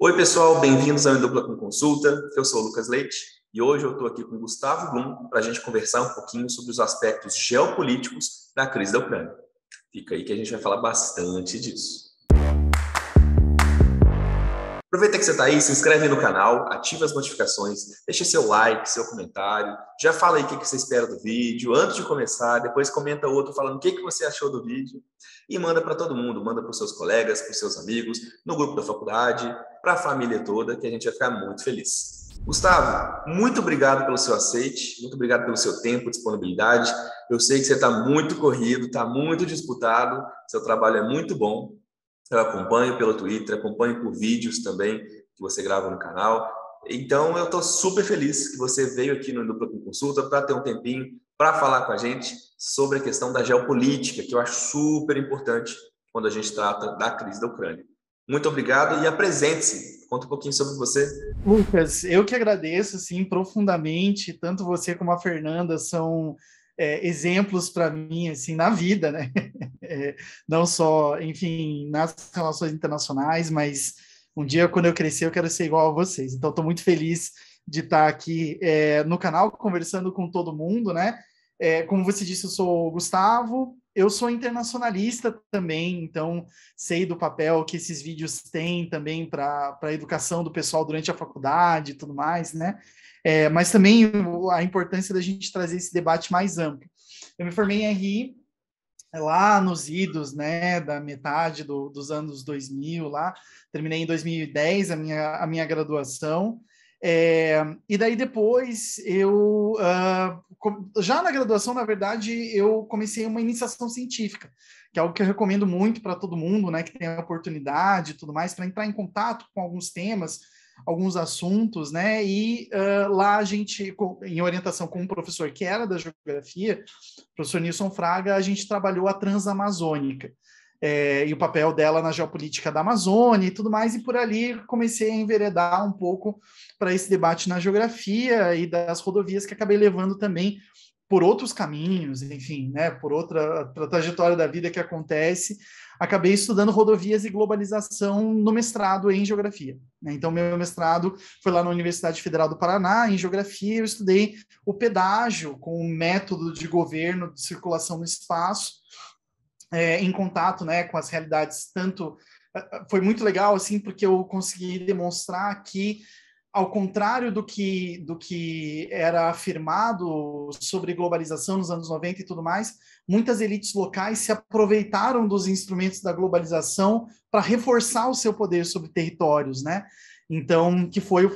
Oi, pessoal, bem-vindos ao Em Dupla com Consulta. Eu sou o Lucas Leite e hoje eu estou aqui com o Gustavo Blum para a gente conversar um pouquinho sobre os aspectos geopolíticos da crise da Ucrânia. Fica aí que a gente vai falar bastante disso. Aproveita que você está aí, se inscreve no canal, ativa as notificações, deixa seu like, seu comentário, já fala aí o que você espera do vídeo antes de começar, depois comenta outro falando o que você achou do vídeo e manda para todo mundo, manda para os seus colegas, para os seus amigos, no grupo da faculdade, para a família toda, que a gente vai ficar muito feliz. Gustavo, muito obrigado pelo seu aceite, muito obrigado pelo seu tempo, disponibilidade. Eu sei que você está muito corrido, está muito disputado, seu trabalho é muito bom. Eu acompanho pelo Twitter, acompanho por vídeos também que você grava no canal. Então, eu estou super feliz que você veio aqui no Dupla com Consulta para ter um tempinho para falar com a gente sobre a questão da geopolítica, que eu acho super importante quando a gente trata da crise da Ucrânia. Muito obrigado e apresente-se. Conta um pouquinho sobre você. Lucas, eu que agradeço assim profundamente, tanto você como a Fernanda são é, exemplos para mim assim na vida, né? É, não só, enfim, nas relações internacionais, mas um dia quando eu crescer eu quero ser igual a vocês. Então estou muito feliz de estar tá aqui é, no canal conversando com todo mundo, né? É, como você disse, eu sou o Gustavo, eu sou internacionalista também, então sei do papel que esses vídeos têm também para a educação do pessoal durante a faculdade e tudo mais, né? É, mas também a importância da gente trazer esse debate mais amplo. Eu me formei em RI é, lá nos idos, né, da metade do, dos anos 2000 lá, terminei em 2010 a minha, a minha graduação, é, e daí depois eu uh, já na graduação, na verdade, eu comecei uma iniciação científica, que é algo que eu recomendo muito para todo mundo, né, que tem a oportunidade e tudo mais, para entrar em contato com alguns temas, alguns assuntos, né? E uh, lá a gente, em orientação com um professor que era da geografia, o professor Nilson Fraga, a gente trabalhou a Transamazônica é, e o papel dela na geopolítica da Amazônia e tudo mais, e por ali comecei a enveredar um pouco para esse debate na geografia e das rodovias que acabei levando também por outros caminhos, enfim, né, por outra trajetória da vida que acontece, acabei estudando rodovias e globalização no mestrado em geografia. Né? Então, meu mestrado foi lá na Universidade Federal do Paraná, em geografia, eu estudei o pedágio com o método de governo de circulação no espaço, é, em contato né, com as realidades, tanto é, é, foi muito legal assim porque eu consegui demonstrar que ao contrário do que, do que era afirmado sobre globalização nos anos 90 e tudo mais, muitas elites locais se aproveitaram dos instrumentos da globalização para reforçar o seu poder sobre territórios, né? Então, que foi o,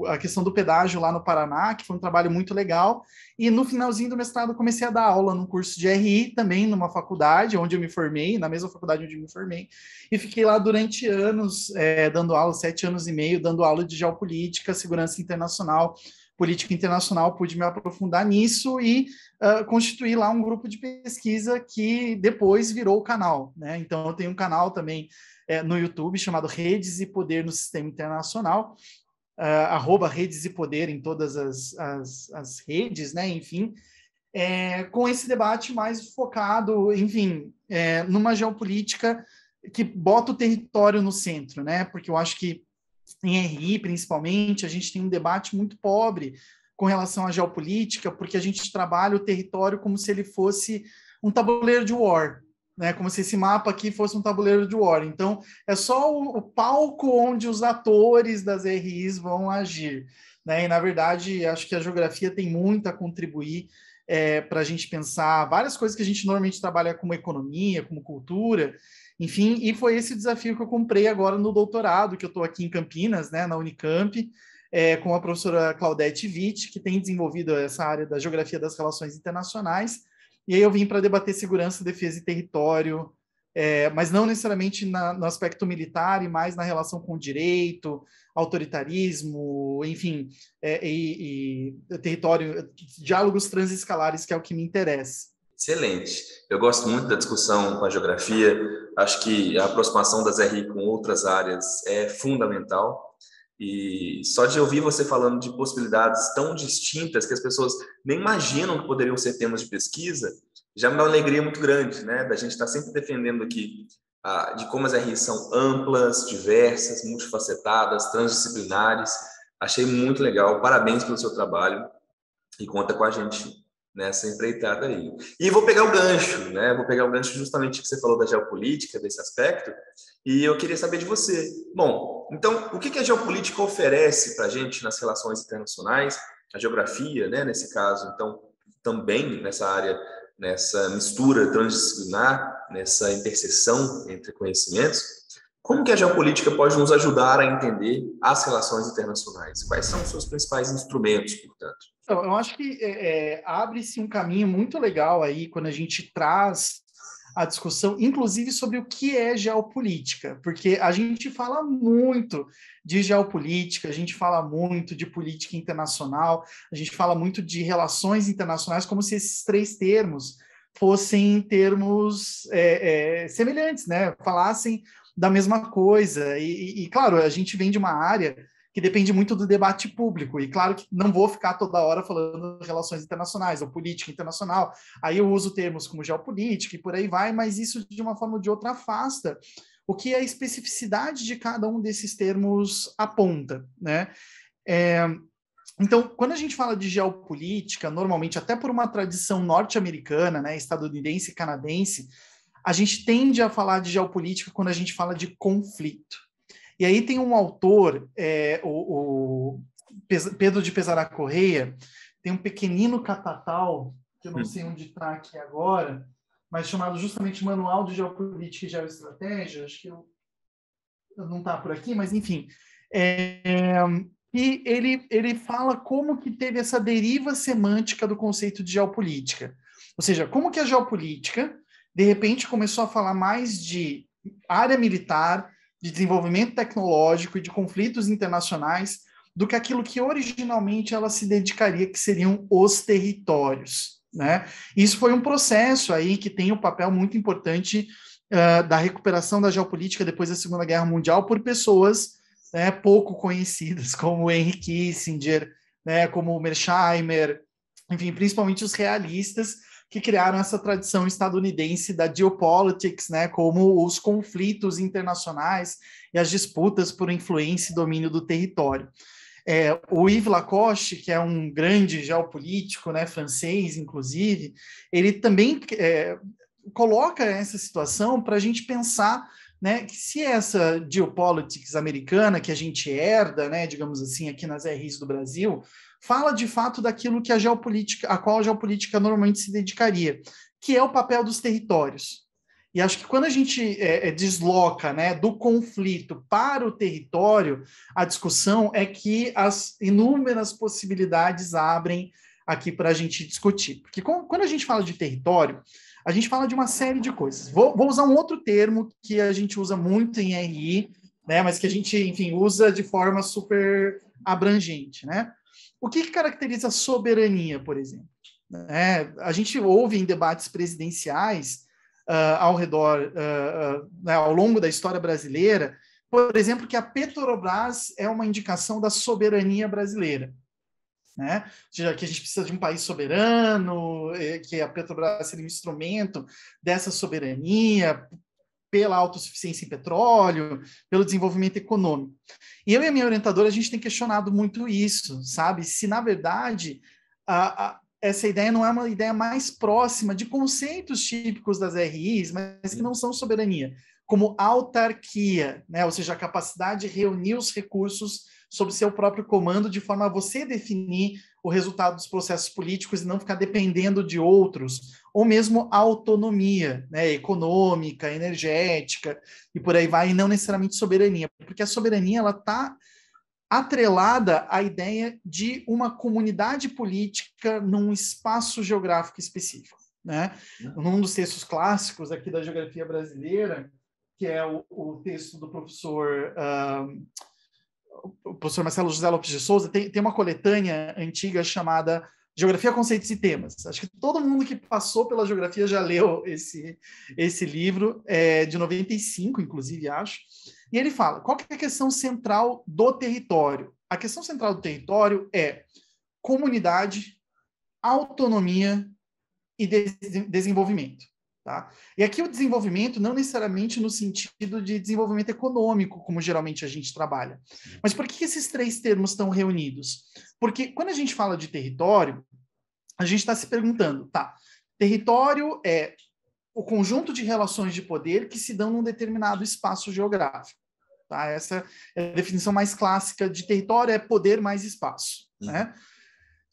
o, a questão do pedágio lá no Paraná, que foi um trabalho muito legal. E no finalzinho do mestrado comecei a dar aula num curso de RI, também numa faculdade onde eu me formei, na mesma faculdade onde eu me formei, e fiquei lá durante anos é, dando aula, sete anos e meio, dando aula de geopolítica, segurança internacional, política internacional, pude me aprofundar nisso e uh, ah, constituir lá um grupo de pesquisa que depois virou o canal. Né? Então, eu tenho um canal também é, no YouTube chamado Redes e Poder no Sistema Internacional, uh, arroba Redes e Poder em todas as, as, as redes, né? Enfim, é, com esse debate mais focado, enfim, é, numa geopolítica que bota o território no centro, né? Porque eu acho que em RI, principalmente, a gente tem um debate muito pobre com relação à geopolítica, porque a gente trabalha o território como se ele fosse um tabuleiro de war, né? Como se esse mapa aqui fosse um tabuleiro de War. Então, é só o, o palco onde os atores das RIs vão agir, né? E na verdade, acho que a geografia tem muito a contribuir é, para a gente pensar várias coisas que a gente normalmente trabalha como economia, como cultura, enfim. E foi esse desafio que eu comprei agora no doutorado, que eu estou aqui em Campinas, né? Na Unicamp. É, com a professora Claudete Witt, que tem desenvolvido essa área da geografia das relações internacionais, e aí eu vim para debater segurança, defesa e território, é, mas não necessariamente na, no aspecto militar e mais na relação com o direito, autoritarismo, enfim, é, e, e, território, diálogos transescalares, que é o que me interessa. Excelente. Eu gosto muito da discussão com a geografia. Acho que a aproximação das RI com outras áreas é fundamental. E só de ouvir você falando de possibilidades tão distintas que as pessoas nem imaginam que poderiam ser temas de pesquisa, já me é dá uma alegria muito grande, né? Da gente estar tá sempre defendendo aqui ah, de como as RIs são amplas, diversas, multifacetadas, transdisciplinares. Achei muito legal. Parabéns pelo seu trabalho e conta com a gente nessa né, empreitada aí. E vou pegar o gancho, né? Vou pegar o gancho justamente que você falou da geopolítica, desse aspecto, e eu queria saber de você. Bom, então, o que a geopolítica oferece para a gente nas relações internacionais, a geografia, né, nesse caso, então, também nessa área, nessa mistura transdisciplinar, nessa interseção entre conhecimentos, como que a geopolítica pode nos ajudar a entender as relações internacionais? Quais são os seus principais instrumentos, portanto? Então, eu acho que é, é, abre-se um caminho muito legal aí quando a gente traz a discussão, inclusive sobre o que é geopolítica, porque a gente fala muito de geopolítica, a gente fala muito de política internacional, a gente fala muito de relações internacionais, como se esses três termos fossem termos é, é, semelhantes, né? Falassem da mesma coisa. E, e, claro, a gente vem de uma área que depende muito do debate público. E claro que não vou ficar toda hora falando relações internacionais ou política internacional. Aí eu uso termos como geopolítica e por aí vai, mas isso de uma forma ou de outra afasta o que a especificidade de cada um desses termos aponta, né? É, então, quando a gente fala de geopolítica, normalmente, até por uma tradição norte-americana, né, estadunidense e canadense, a gente tende a falar de geopolítica quando a gente fala de conflito. E aí tem um autor, é, o, o Pedro de Pesará Correia, tem um pequenino catatal, que eu não hum. sei onde está aqui agora, mas chamado justamente Manual de Geopolítica e Geoestratégia, acho que eu, eu não está por aqui, mas enfim. É, e ele, ele fala como que teve essa deriva semântica do conceito de geopolítica. Ou seja, como que a geopolítica de repente começou a falar mais de área militar, de desenvolvimento tecnológico e de conflitos internacionais do que aquilo que originalmente ela se dedicaria, que seriam os territórios. Né? Isso foi um processo aí que tem um papel muito importante uh, da recuperação da geopolítica depois da Segunda Guerra Mundial por pessoas né, pouco conhecidas, como Henry Kissinger, né, como Mersheimer, enfim, principalmente os realistas, que criaram essa tradição estadunidense da geopolitics, né, como os conflitos internacionais e as disputas por influência e domínio do território. É, o Yves Lacoste, que é um grande geopolítico, né, francês, inclusive, ele também é, coloca essa situação para a gente pensar né, se é essa geopolitics americana que a gente herda, né, digamos assim, aqui nas RIs do Brasil, fala de fato daquilo que a geopolítica, a qual a geopolítica normalmente se dedicaria, que é o papel dos territórios. E acho que quando a gente é, é desloca né, do conflito para o território, a discussão é que as inúmeras possibilidades abrem aqui para a gente discutir. Porque com, quando a gente fala de território, a gente fala de uma série de coisas. Vou, vou usar um outro termo que a gente usa muito em RI, né, mas que a gente, enfim, usa de forma super abrangente. Né? O que, que caracteriza soberania, por exemplo? É, a gente ouve em debates presidenciais uh, ao redor, uh, uh, né, ao longo da história brasileira, por exemplo, que a Petrobras é uma indicação da soberania brasileira. Né? Já que a gente precisa de um país soberano, eh, que a Petrobras seria um instrumento dessa soberania, pela autossuficiência em petróleo, pelo desenvolvimento econômico. E eu e a minha orientadora, a gente tem questionado muito isso, sabe? Se, na verdade, a, a, essa ideia não é uma ideia mais próxima de conceitos típicos das RIs, mas que não são soberania, como autarquia, né? ou seja, a capacidade de reunir os recursos sob seu próprio comando, de forma a você definir o resultado dos processos políticos e não ficar dependendo de outros, ou mesmo a autonomia né, econômica, energética e por aí vai, e não necessariamente soberania, porque a soberania ela está atrelada à ideia de uma comunidade política num espaço geográfico específico. Né? Num dos textos clássicos aqui da geografia brasileira, que é o, o texto do professor uh, o professor Marcelo José Lopes de Souza, tem, tem uma coletânea antiga chamada Geografia, Conceitos e Temas. Acho que todo mundo que passou pela geografia já leu esse, esse livro, é, de 95, inclusive, acho. E ele fala: qual que é a questão central do território? A questão central do território é comunidade, autonomia e desenvolvimento. Tá? E aqui o desenvolvimento não necessariamente no sentido de desenvolvimento econômico, como geralmente a gente trabalha. Mas por que esses três termos estão reunidos? Porque quando a gente fala de território, a gente está se perguntando, tá? Território é o conjunto de relações de poder que se dão num determinado espaço geográfico. Tá? Essa é a definição mais clássica de território é poder mais espaço. Né? Uhum.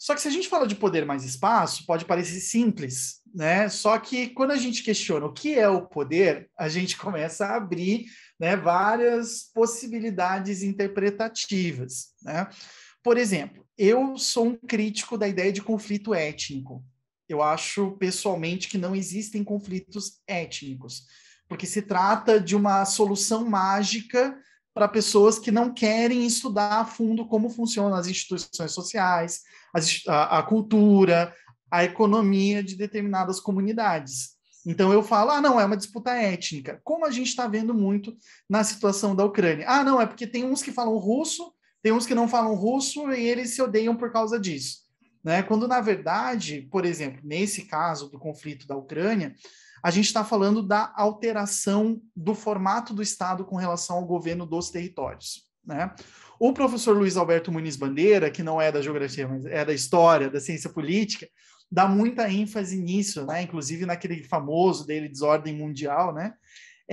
Só que se a gente fala de poder mais espaço, pode parecer simples, né? Só que quando a gente questiona o que é o poder, a gente começa a abrir né, várias possibilidades interpretativas, né? Por exemplo, eu sou um crítico da ideia de conflito étnico. Eu acho pessoalmente que não existem conflitos étnicos, porque se trata de uma solução mágica para pessoas que não querem estudar a fundo como funcionam as instituições sociais, as, a, a, cultura, a economia de determinadas comunidades. Então eu falo, ah, não, é uma disputa étnica, como a gente está vendo muito na situação da Ucrânia. Ah, não, é porque tem uns que falam russo, tem uns que não falam russo e eles se odeiam por causa disso. Né? Quando, na verdade, por exemplo, nesse caso do conflito da Ucrânia, a gente está falando da alteração do formato do Estado com relação ao governo dos territórios. Né? O professor Luiz Alberto Muniz Bandeira, que não é da geografia, mas é da história, da ciência política, dá muita ênfase nisso, né? inclusive naquele famoso dele, Desordem Mundial, né?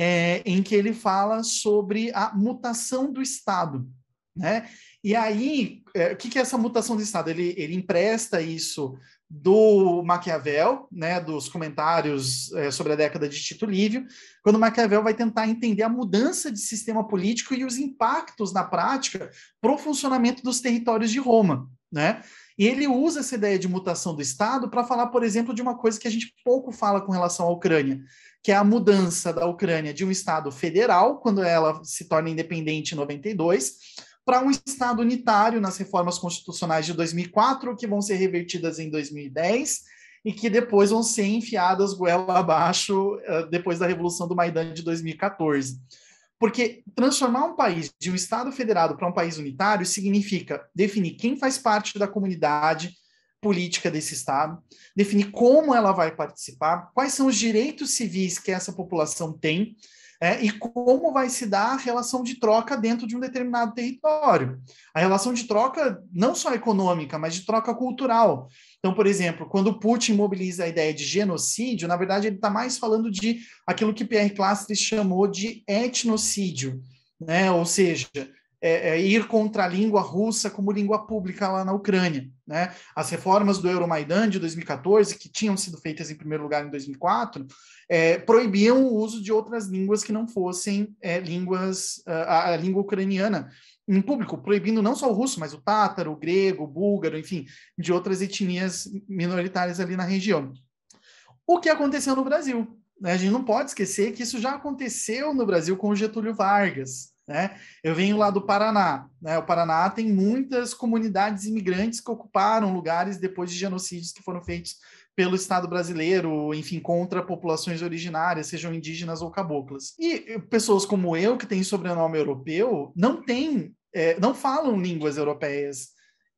É, em que ele fala sobre a mutação do Estado. Né? E aí, é, o que, que é essa mutação do Estado? Ele, ele empresta isso do Maquiavel, né, dos comentários é, sobre a década de Tito Lívio, quando Maquiavel vai tentar entender a mudança de sistema político e os impactos na prática para o funcionamento dos territórios de Roma, né? E ele usa essa ideia de mutação do Estado para falar, por exemplo, de uma coisa que a gente pouco fala com relação à Ucrânia, que é a mudança da Ucrânia de um Estado federal, quando ela se torna independente em 92, para um Estado unitário nas reformas constitucionais de 2004, que vão ser revertidas em 2010 e que depois vão ser enfiadas goela abaixo eh, depois da Revolução do Maidan de 2014. Porque transformar um país de um Estado federado para um país unitário significa definir quem faz parte da comunidade política desse Estado, definir como ela vai participar, quais são os direitos civis que essa população tem, é, e como vai se dar a relação de troca dentro de um determinado território. A relação de troca não só econômica, mas de troca cultural. Então, por exemplo, quando Putin mobiliza a ideia de genocídio, na verdade ele está mais falando de aquilo que Pierre Clastres chamou de etnocídio, né? ou seja, é, é, ir contra a língua russa como língua pública lá na Ucrânia. Né? As reformas do Euromaidan de 2014, que tinham sido feitas em primeiro lugar em 2004, é, proibiam o uso de outras línguas que não fossem é, línguas a, a, língua ucraniana em público, proibindo não só o russo, mas o tátaro, o grego, o búlgaro, enfim, de outras etnias minoritárias ali na região. O que aconteceu no Brasil? Né? A gente não pode esquecer que isso já aconteceu no Brasil com o Getúlio Vargas, né? Eu venho lá do Paraná. Né? O Paraná tem muitas comunidades imigrantes que ocuparam lugares depois de genocídios que foram feitos pelo Estado brasileiro, enfim, contra populações originárias, sejam indígenas ou caboclas. E pessoas como eu, que têm sobrenome europeu, não têm, é, não falam línguas europeias,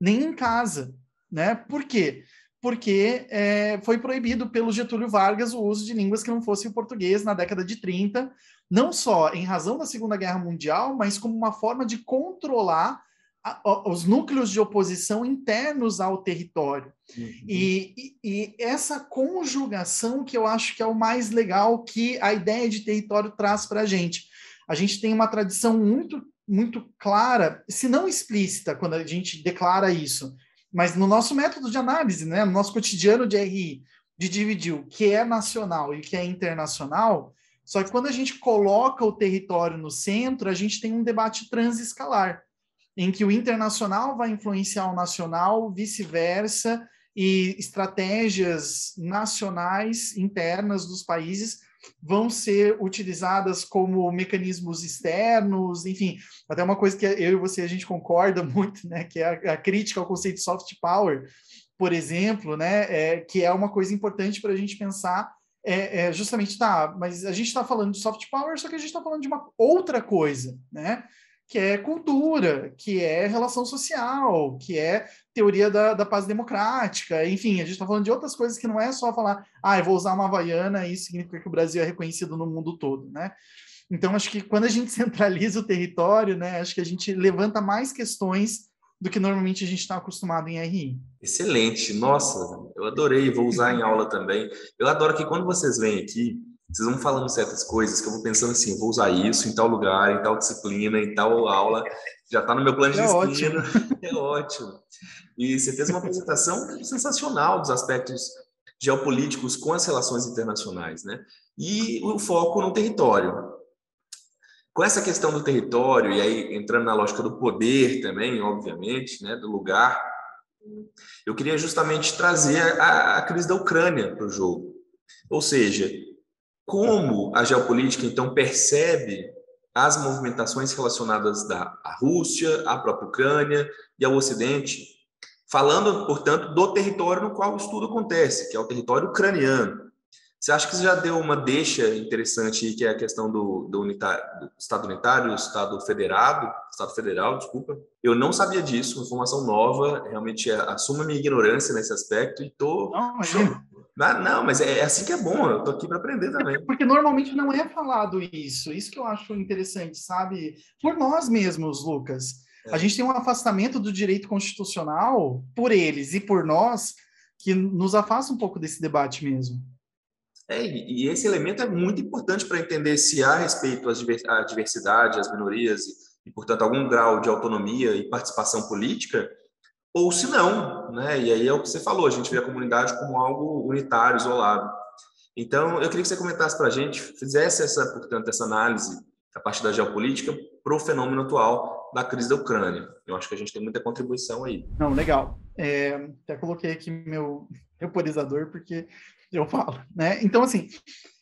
nem em casa. Né? Por quê? porque é, foi proibido pelo Getúlio Vargas o uso de línguas que não fossem o português na década de 30, não só em razão da Segunda Guerra Mundial, mas como uma forma de controlar a, a, os núcleos de oposição internos ao território. Uhum. E, e, e essa conjugação que eu acho que é o mais legal que a ideia de território traz para a gente. A gente tem uma tradição muito, muito clara, se não explícita, quando a gente declara isso, mas no nosso método de análise, né, no nosso cotidiano de RI, de dividir o que é nacional e o que é internacional, só que quando a gente coloca o território no centro, a gente tem um debate transescalar, em que o internacional vai influenciar o nacional, vice-versa, e estratégias nacionais internas dos países vão ser utilizadas como mecanismos externos, enfim, até uma coisa que eu e você a gente concorda muito, né, que é a, a crítica ao conceito de soft power, por exemplo, né, é, que é uma coisa importante para a gente pensar é, é, justamente, tá, mas a gente está falando de soft power, só que a gente está falando de uma outra coisa, né? que é cultura, que é relação social, que é teoria da, da paz democrática, enfim, a gente está falando de outras coisas que não é só falar, ah, eu vou usar uma havaiana e isso significa que o Brasil é reconhecido no mundo todo, né? Então, acho que quando a gente centraliza o território, né, acho que a gente levanta mais questões do que normalmente a gente está acostumado em RI. Excelente, nossa, eu adorei, vou usar em aula também. Eu adoro que quando vocês vêm aqui, vocês vão falando certas coisas que eu vou pensando assim, vou usar isso em tal lugar, em tal disciplina, em tal aula, já está no meu plano de é Ótimo. É ótimo. E você fez uma apresentação é sensacional dos aspectos geopolíticos com as relações internacionais, né? E o foco no território. Com essa questão do território, e aí entrando na lógica do poder também, obviamente, né, do lugar, eu queria justamente trazer a, a crise da Ucrânia para o jogo. Ou seja, como a geopolítica então percebe as movimentações relacionadas da à Rússia, à própria Ucrânia e ao Ocidente, falando, portanto, do território no qual o estudo acontece, que é o território ucraniano. Você acha que você já deu uma deixa interessante que é a questão do, do, unitário, do Estado unitário, Estado federado, Estado federal, desculpa. Eu não sabia disso, informação nova, realmente é, assumo a minha ignorância nesse aspecto e estou... Não, não, mas é, é assim que é bom, eu tô aqui para aprender é também. porque normalmente não é falado isso, isso que eu acho interessante, sabe? Por nós mesmos, Lucas. É. A gente tem um afastamento do direito constitucional por eles e por nós que nos afasta um pouco desse debate mesmo. É, e esse elemento é muito importante para entender se há respeito à diversidade, às minorias e, e, portanto, algum grau de autonomia e participação política ou se não, né? E aí é o que você falou, a gente vê a comunidade como algo unitário, isolado. Então, eu queria que você comentasse para a gente, fizesse essa, portanto, essa análise a partir da geopolítica para o fenômeno atual da crise da Ucrânia. Eu acho que a gente tem muita contribuição aí. Não, legal. É, até coloquei aqui meu temporizador porque eu falo, né? Então, assim,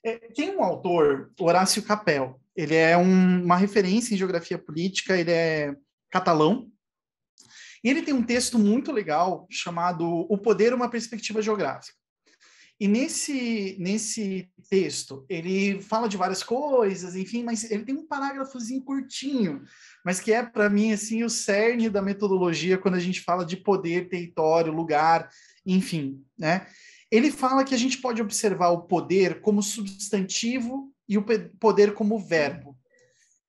é, tem um autor, Horácio Capel, ele é um, uma referência em geografia política, ele é catalão, e ele tem um texto muito legal chamado O Poder, uma Perspectiva Geográfica. E nesse, nesse texto, ele fala de várias coisas, enfim, mas ele tem um parágrafozinho curtinho, mas que é, para mim, assim, o cerne da metodologia quando a gente fala de poder, território, lugar, enfim, né? Ele fala que a gente pode observar o poder como substantivo e o poder como verbo.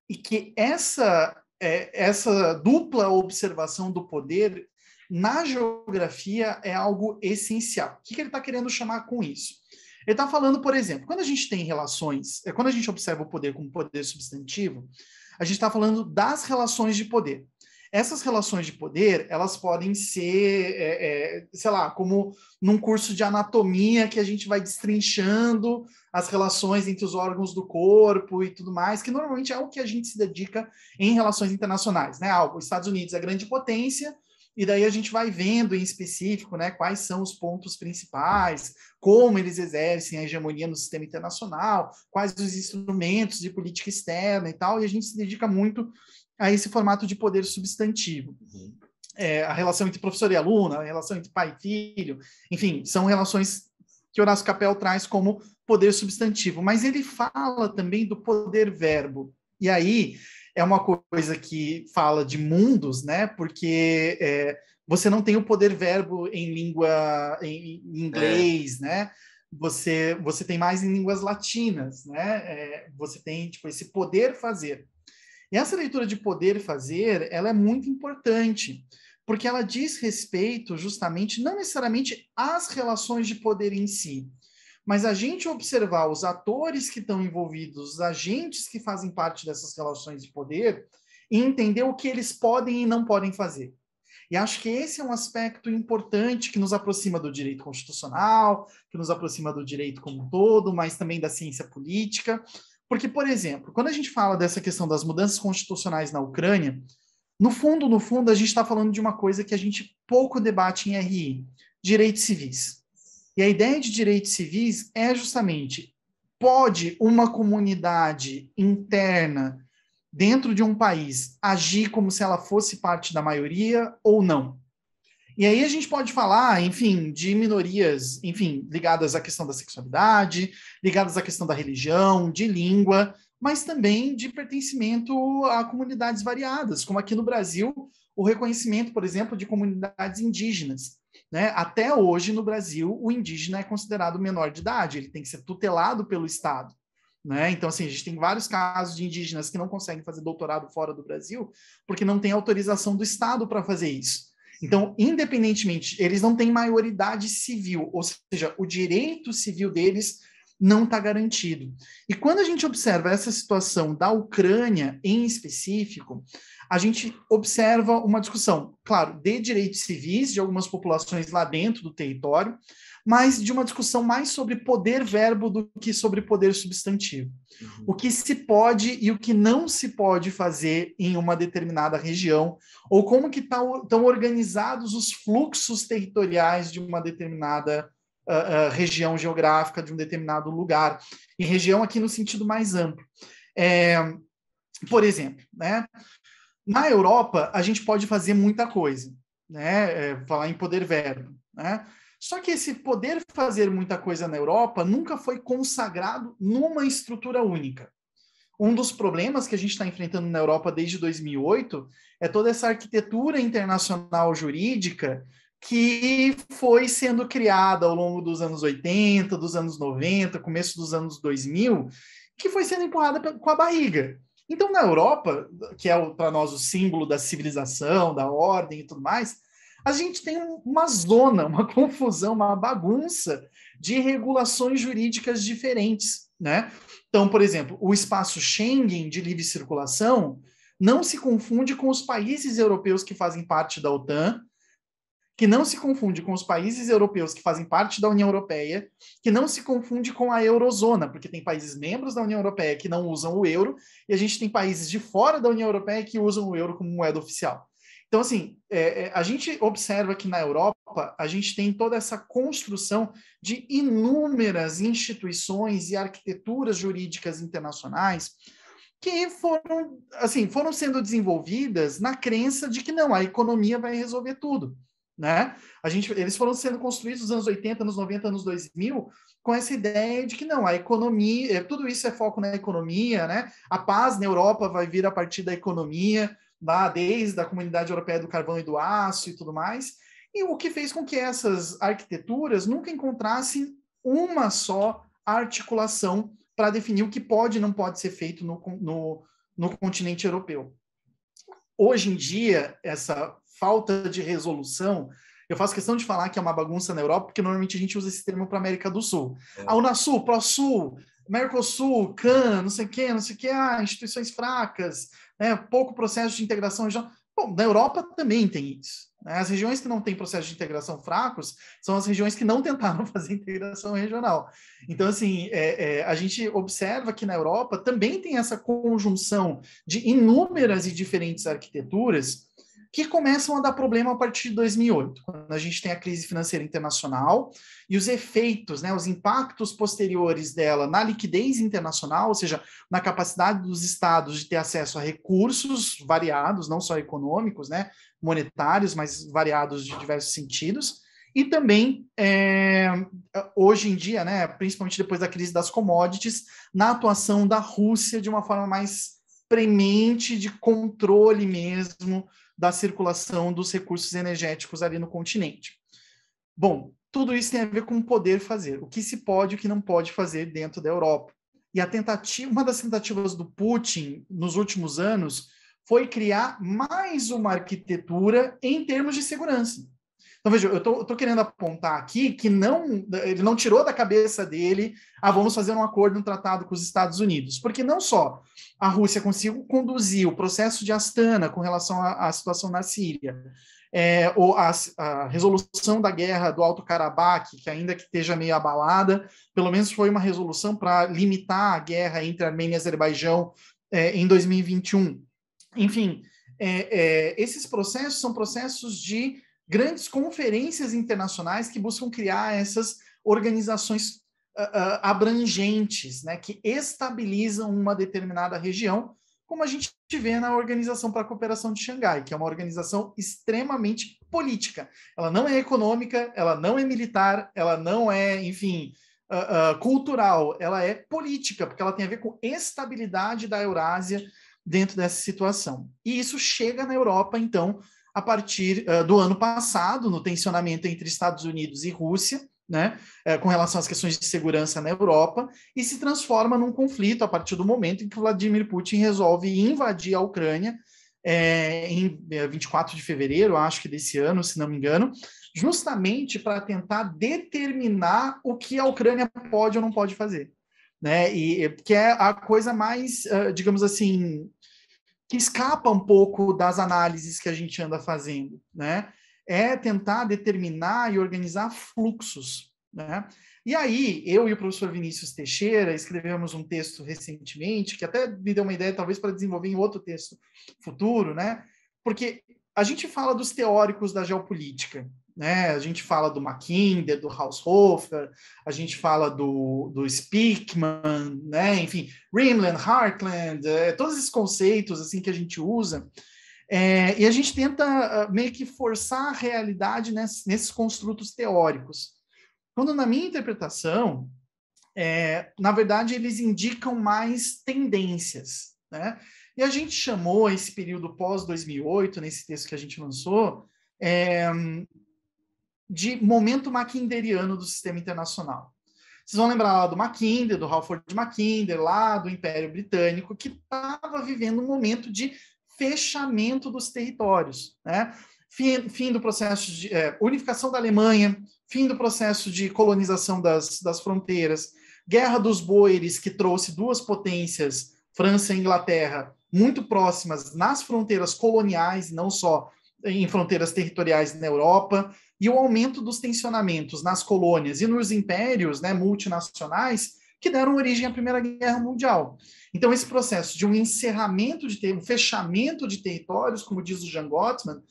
E que essa é, essa dupla observação do poder na geografia é algo essencial. O que, que ele está querendo chamar com isso? Ele está falando, por exemplo, quando a gente tem relações, é, quando a gente observa o poder como poder substantivo, a gente está falando das relações de poder. Essas relações de poder, elas podem ser, é, é, sei lá, como num curso de anatomia que a gente vai destrinchando as relações entre os órgãos do corpo e tudo mais, que normalmente é o que a gente se dedica em relações internacionais, né? Ah, os Estados Unidos é grande potência, e daí a gente vai vendo em específico né, quais são os pontos principais, como eles exercem a hegemonia no sistema internacional, quais os instrumentos de política externa e tal, e a gente se dedica muito a esse formato de poder substantivo. Uhum. É, a relação entre professor e aluno, a relação entre pai e filho, enfim, são relações que Horácio Capel traz como poder substantivo, mas ele fala também do poder verbo. E aí é uma coisa que fala de mundos, né? Porque é, você não tem o poder verbo em língua em, em inglês, é. né? Você você tem mais em línguas latinas, né? É, você tem tipo esse poder fazer. E essa leitura de poder fazer, ela é muito importante, porque ela diz respeito justamente, não necessariamente às relações de poder em si, mas a gente observar os atores que estão envolvidos, os agentes que fazem parte dessas relações de poder, e entender o que eles podem e não podem fazer. E acho que esse é um aspecto importante que nos aproxima do direito constitucional, que nos aproxima do direito como um todo, mas também da ciência política, porque, por exemplo, quando a gente fala dessa questão das mudanças constitucionais na Ucrânia, no fundo, no fundo, a gente está falando de uma coisa que a gente pouco debate em RI: direitos civis. E a ideia de direitos civis é justamente: pode uma comunidade interna dentro de um país agir como se ela fosse parte da maioria ou não? E aí a gente pode falar, enfim, de minorias, enfim, ligadas à questão da sexualidade, ligadas à questão da religião, de língua, mas também de pertencimento a comunidades variadas, como aqui no Brasil, o reconhecimento, por exemplo, de comunidades indígenas. Né? Até hoje, no Brasil, o indígena é considerado menor de idade, ele tem que ser tutelado pelo Estado. Né? Então, assim, a gente tem vários casos de indígenas que não conseguem fazer doutorado fora do Brasil porque não tem autorização do Estado para fazer isso. Então, independentemente, eles não têm maioridade civil, ou seja, o direito civil deles não está garantido. E quando a gente observa essa situação da Ucrânia em específico, a gente observa uma discussão, claro, de direitos civis de algumas populações lá dentro do território, mas de uma discussão mais sobre poder verbo do que sobre poder substantivo. Uhum. O que se pode e o que não se pode fazer em uma determinada região, ou como que estão tá, organizados os fluxos territoriais de uma determinada uh, uh, região geográfica, de um determinado lugar. E região aqui no sentido mais amplo. É, por exemplo, né? na Europa, a gente pode fazer muita coisa. Né, é, falar em poder verbo. Né? Só que esse poder fazer muita coisa na Europa nunca foi consagrado numa estrutura única. Um dos problemas que a gente está enfrentando na Europa desde 2008 é toda essa arquitetura internacional jurídica que foi sendo criada ao longo dos anos 80, dos anos 90, começo dos anos 2000, que foi sendo empurrada com a barriga. Então, na Europa, que é para nós o símbolo da civilização, da ordem e tudo mais, a gente tem uma zona, uma confusão, uma bagunça de regulações jurídicas diferentes, né? Então, por exemplo, o espaço Schengen de livre circulação não se confunde com os países europeus que fazem parte da OTAN, que não se confunde com os países europeus que fazem parte da União Europeia, que não se confunde com a eurozona, porque tem países membros da União Europeia que não usam o euro, e a gente tem países de fora da União Europeia que usam o euro como moeda oficial. Então, assim, é, é, a gente observa que na Europa a gente tem toda essa construção de inúmeras instituições e arquiteturas jurídicas internacionais que foram, assim, foram sendo desenvolvidas na crença de que não, a economia vai resolver tudo, né? A gente, eles foram sendo construídos nos anos 80, nos 90, anos 2000, com essa ideia de que não, a economia, é, tudo isso é foco na economia, né? A paz na Europa vai vir a partir da economia, lá desde a comunidade europeia do carvão e do aço e tudo mais, e o que fez com que essas arquiteturas nunca encontrassem uma só articulação para definir o que pode e não pode ser feito no, no, no continente europeu. Hoje em dia, essa falta de resolução eu faço questão de falar que é uma bagunça na Europa, porque normalmente a gente usa esse termo para América do Sul. É. A Unasul, ProSul, Mercosul, CAN, não sei o quê, não sei o quê, ah, instituições fracas, né, pouco processo de integração regional. Bom, na Europa também tem isso. Né? As regiões que não têm processo de integração fracos são as regiões que não tentaram fazer integração regional. Então, assim, é, é, a gente observa que na Europa também tem essa conjunção de inúmeras e diferentes arquiteturas que começam a dar problema a partir de 2008, quando a gente tem a crise financeira internacional e os efeitos, né, os impactos posteriores dela na liquidez internacional, ou seja, na capacidade dos estados de ter acesso a recursos variados, não só econômicos, né, monetários, mas variados de diversos sentidos. E também, é, hoje em dia, né, principalmente depois da crise das commodities, na atuação da Rússia de uma forma mais premente, de controle mesmo da circulação dos recursos energéticos ali no continente. Bom, tudo isso tem a ver com poder fazer, o que se pode e o que não pode fazer dentro da Europa. E a tentativa, uma das tentativas do Putin nos últimos anos foi criar mais uma arquitetura em termos de segurança. Então, veja, eu estou querendo apontar aqui que não ele não tirou da cabeça dele, ah, vamos fazer um acordo, um tratado com os Estados Unidos. Porque não só a Rússia conseguiu conduzir o processo de Astana com relação à, à situação na Síria, é, ou a, a, resolução da guerra do Alto Karabakh, que ainda que esteja meio abalada, pelo menos foi uma resolução para limitar a guerra entre Armênia e Azerbaijão é, em 2021. Enfim, é, é, esses processos são processos de grandes conferências internacionais que buscam criar essas organizações uh, uh, abrangentes, né, que estabilizam uma determinada região, como a gente vê na Organização para a Cooperação de Xangai, que é uma organização extremamente política. Ela não é econômica, ela não é militar, ela não é, enfim, uh, uh, cultural, ela é política, porque ela tem a ver com estabilidade da Eurásia dentro dessa situação. E isso chega na Europa, então, a partir uh, do ano passado, no tensionamento entre Estados Unidos e Rússia, né, eh, com relação às questões de segurança na Europa, e se transforma num conflito a partir do momento em que Vladimir Putin resolve invadir a Ucrânia é, em 24 de fevereiro, acho que desse ano, se não me engano, justamente para tentar determinar o que a Ucrânia pode ou não pode fazer. Né? E que é a coisa mais, digamos assim, que escapa um pouco das análises que a gente anda fazendo, né? É tentar determinar e organizar fluxos, né? E aí, eu e o professor Vinícius Teixeira escrevemos um texto recentemente, que até me deu uma ideia, talvez, para desenvolver em outro texto futuro, né? Porque a gente fala dos teóricos da geopolítica, né? A gente fala do Mackinder, do Haushofer, a gente fala do, do Speakman, né? enfim, Rimland, Heartland, é, todos esses conceitos assim que a gente usa. É, e a gente tenta ah, meio que forçar a realidade nesses construtos teóricos. Quando, na minha interpretação, é, na verdade, eles indicam mais tendências. Né? E a gente chamou esse período pós-2008, nesse texto que a gente lançou, é, de momento maquinderiano do sistema internacional. Vocês vão lembrar lá do Mackinder, do Halford Mackinder, lá do Império Britânico, que estava vivendo um momento de fechamento dos territórios, né? Fim, fim do processo de é, unificação da Alemanha, fim do processo de colonização das, das fronteiras, Guerra dos Boeres, que trouxe duas potências, França e Inglaterra, muito próximas nas fronteiras coloniais, não só em fronteiras territoriais na Europa, e o aumento dos tensionamentos nas colônias e nos impérios né, multinacionais que deram origem à Primeira Guerra Mundial. Então, esse processo de um encerramento de ter, um fechamento de territórios, como diz o Jean Gottman,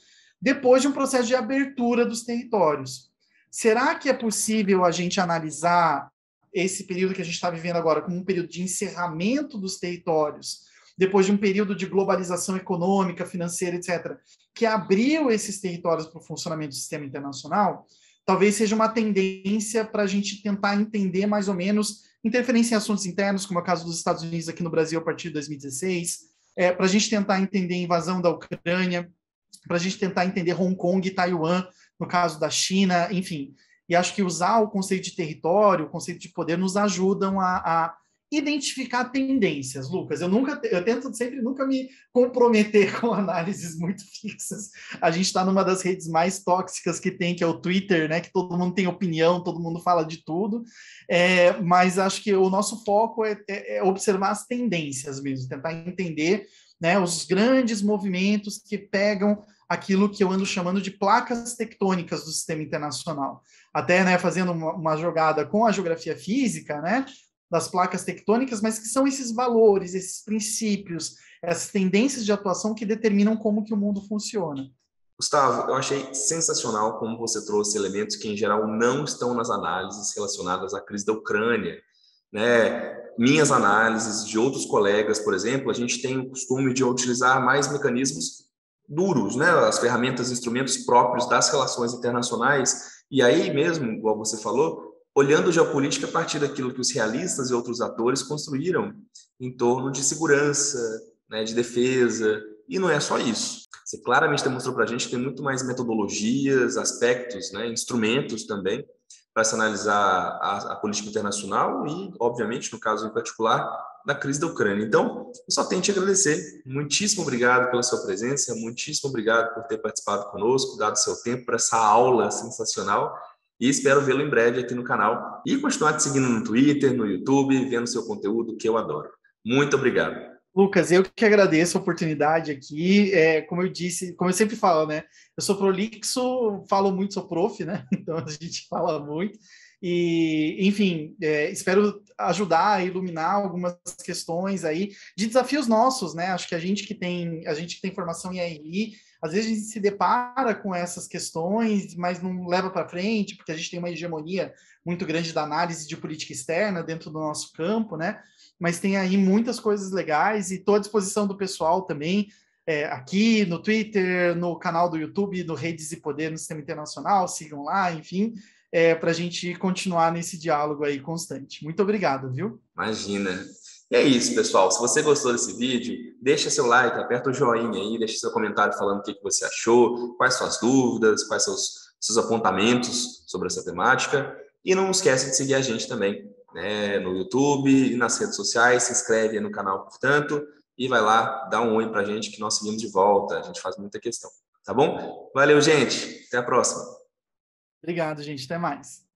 depois de um processo de abertura dos territórios. Será que é possível a gente analisar esse período que a gente está vivendo agora como um período de encerramento dos territórios depois de um período de globalização econômica, financeira, etc., que abriu esses territórios para o funcionamento do sistema internacional, talvez seja uma tendência para a gente tentar entender mais ou menos interferência em assuntos internos, como é o caso dos Estados Unidos aqui no Brasil a partir de 2016, é, para a gente tentar entender a invasão da Ucrânia, para a gente tentar entender Hong Kong e Taiwan, no caso da China, enfim. E acho que usar o conceito de território, o conceito de poder, nos ajudam a, a identificar tendências, Lucas. Eu nunca, eu tento sempre nunca me comprometer com análises muito fixas. A gente está numa das redes mais tóxicas que tem, que é o Twitter, né? Que todo mundo tem opinião, todo mundo fala de tudo. É, mas acho que o nosso foco é, é, é observar as tendências mesmo, tentar entender né, os grandes movimentos que pegam aquilo que eu ando chamando de placas tectônicas do sistema internacional. Até né, fazendo uma, uma, jogada com a geografia física, né, das placas tectônicas, mas que são esses valores, esses princípios, essas tendências de atuação que determinam como que o mundo funciona. Gustavo, eu achei sensacional como você trouxe elementos que em geral não estão nas análises relacionadas à crise da Ucrânia, né? Minhas análises de outros colegas, por exemplo, a gente tem o costume de utilizar mais mecanismos duros, né? As ferramentas, instrumentos próprios das relações internacionais. E aí mesmo, igual você falou, olhando geopolítica a partir daquilo que os realistas e outros atores construíram em torno de segurança, né, de defesa, e não é só isso. Você claramente demonstrou para a gente que tem muito mais metodologias, aspectos, né, instrumentos também para se analisar a, a, política internacional e, obviamente, no caso em particular, da crise da Ucrânia. Então, eu só tenho te agradecer. Muitíssimo obrigado pela sua presença, muitíssimo obrigado por ter participado conosco, dado seu tempo para essa aula sensacional. E espero vê-lo em breve aqui no canal e continuar te seguindo no Twitter, no YouTube, vendo seu conteúdo que eu adoro. Muito obrigado. Lucas, eu que agradeço a oportunidade aqui. É, como eu disse, como eu sempre falo, né? Eu sou prolixo, falo muito, sou prof, né? Então a gente fala muito. E, enfim, é, espero ajudar a iluminar algumas questões aí de desafios nossos, né? Acho que a gente que tem, a gente que tem formação em RI, às vezes a gente se depara com essas questões, mas não leva para frente, porque a gente tem uma hegemonia muito grande da análise de política externa dentro do nosso campo, né? Mas tem aí muitas coisas legais e estou à disposição do pessoal também, é, aqui no Twitter, no canal do YouTube, do Redes e Poder no Sistema Internacional, sigam lá, enfim, é, para a gente continuar nesse diálogo aí constante. Muito obrigado, viu? Imagina. E é isso, pessoal. Se você gostou desse vídeo, deixa seu like, aperta o joinha aí, deixa seu comentário falando o que, você achou, quais suas dúvidas, quais seus, seus apontamentos sobre essa temática. E não esquece de seguir a gente também né, no YouTube e nas redes sociais. Se inscreve no canal, portanto, e vai lá, dá um oi para a gente que nós seguimos de volta. A gente faz muita questão. Tá bom? Valeu, gente. Até a próxima. Obrigado, gente. Até mais.